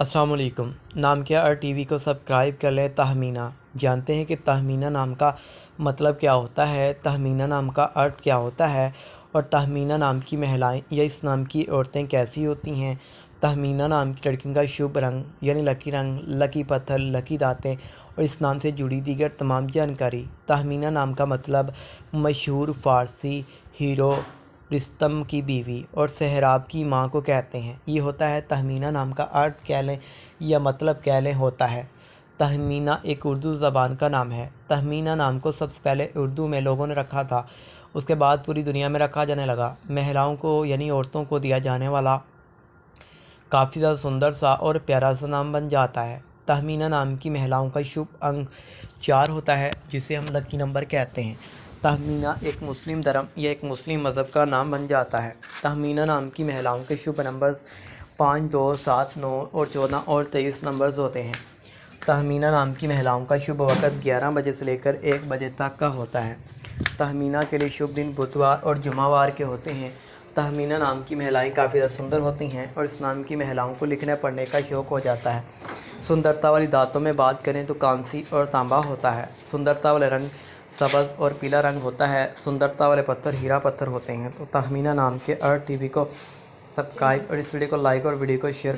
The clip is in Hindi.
असलकम नाम क्या और टीवी को सब्सक्राइब कर लें तहमीना जानते हैं कि तहमीना नाम का मतलब क्या होता है तहमीना नाम का अर्थ क्या होता है और तहमीना नाम की महिलाएं या इस नाम की औरतें कैसी होती हैं तहमीना नाम की लड़कियों का शुभ रंग यानी लकी रंग लकी पत्थर लकी दाँतें और इस नाम से जुड़ी दीगर तमाम जानकारी तहमीना नाम का मतलब मशहूर फ़ारसी हीरो रिस्तम की बीवी और सहराब की माँ को कहते हैं ये होता है तहमीना नाम का अर्थ कह लें या मतलब कह लें होता है तहमीना एक उर्दू ज़बान का नाम है तहमीना नाम को सबसे पहले उर्दू में लोगों ने रखा था उसके बाद पूरी दुनिया में रखा जाने लगा महिलाओं को यानी औरतों को दिया जाने वाला काफ़ी ज़्यादा सुंदर सा और प्यारा सा नाम बन जाता है तहमीना नाम की महिलाओं का शुभ अंक चार होता है जिसे हम लकी नंबर कहते हैं तहमीना एक मुस्लिम धर्म या एक मुस्लिम मज़हब का नाम बन जाता है तहमीना नाम की महिलाओं के शुभ नंबर्स पाँच दो सात नौ और चौदह और तेईस नंबर्स होते हैं तहमीना नाम की महिलाओं का शुभ वक़्त ग्यारह बजे से लेकर एक बजे तक का होता है तहमीना के लिए शुभ दिन बुधवार और जुमावार के होते हैं तहमीना नाम की महिलाएं काफ़ी ज़्यादा सुंदर होती हैं और इस नाम की महिलाओं को लिखने पढ़ने का शौक़ हो जाता है सुंदरता वाली दांतों में बात करें तो कांसी और तांबा होता है सुंदरता वाले रंग सबज और पीला रंग होता है सुंदरता वाले पत्थर हीरा पत्थर होते हैं तो तहमीना नाम के अर टी वी को सब्सक्राइब और इस वीडियो को लाइक और वीडियो को शेयर